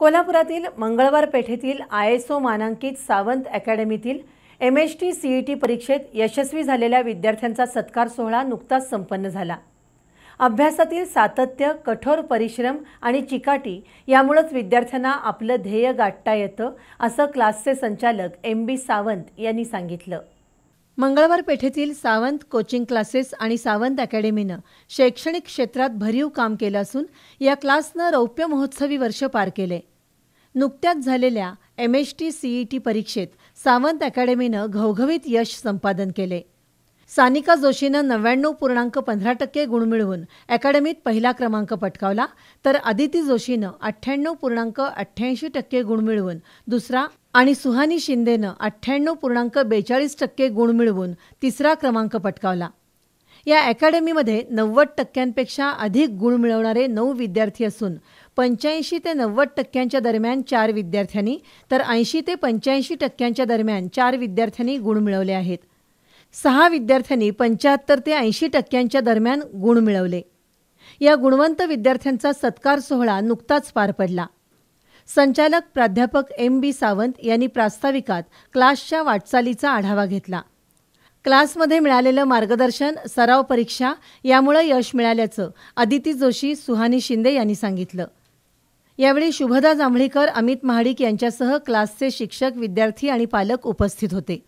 कोल्हापुरातील मंगळवार पेठेतील I S O मानांकित सावंत अकॅडमीतील M H T C E T परीक्षेत यशस्वी झालेल्या विद्यार्थ्यांचा सत्कार सोहळा नुकताच संपन्न झाला अभ्यासातील सातत्य कठोर परिश्रम आणि चिकाटी यामुळेच विद्यार्थ्यांना आपलं ध्येय गाठता येतं असं क्लासचे संचालक एम बी सावंत यांनी सांगितलं मंगळवार पेठेतील सावंत कोचिंग क्लासेस आणि सावंत अकॅडमीनं शैक्षणिक क्षेत्रात भरीव काम केलं असून या क्लासनं रौप्य महोत्सवी वर्ष पार केले नुकत्याच झालेल्या M H T C E T परीक्षेत सावंत अकॅडमीनं घवघवीत यश संपादन केले सानिका जोशीनं नव्याण्णव पूर्णांक पंधरा टक्के गुण मिळवून अकॅडमीत पहिला क्रमांक पटकावला तर आदिती जोशीनं अठ्ठ्याण्णव पूर्णांक अठ्ठ्याऐंशी टक्के गुण मिळवून दुसरा आणि सुहानी शिंदेनं अठ्ठ्याण्णव पूर्णांक बेचाळीस टक्के गुण मिळवून तिसरा क्रमांक पटकावला या अकॅडमीमध्ये नव्वद टक्क्यांपेक्षा अधिक गुण मिळवणारे नऊ विद्यार्थी असून पंच्याऐंशी ते नव्वद टक्क्यांच्या दरम्यान चार विद्यार्थ्यांनी तर ऐंशी ते पंच्याऐंशी टक्क्यांच्या दरम्यान चार विद्यार्थ्यांनी गुण मिळवले आहेत सहा विद्यार्थ्यांनी पंच्याहत्तर ते ऐंशी टक्क्यांच्या दरम्यान गुण मिळवले या गुणवंत विद्यार्थ्यांचा सत्कार सोहळा नुकताच पार पडला संचालक प्राध्यापक एम बी सावंत यांनी प्रास्ताविकात क्लासच्या वाटचालीचा आढावा घेतला क्लासमध्ये मिळालेलं मार्गदर्शन सराव परीक्षा यामुळे यश मिळाल्याचं अदिती जोशी सुहानी शिंदे यांनी सांगितलं यावेळी शुभदा जांभळीकर अमित महाडिक यांच्यासह क्लासचे शिक्षक विद्यार्थी आणि पालक उपस्थित होते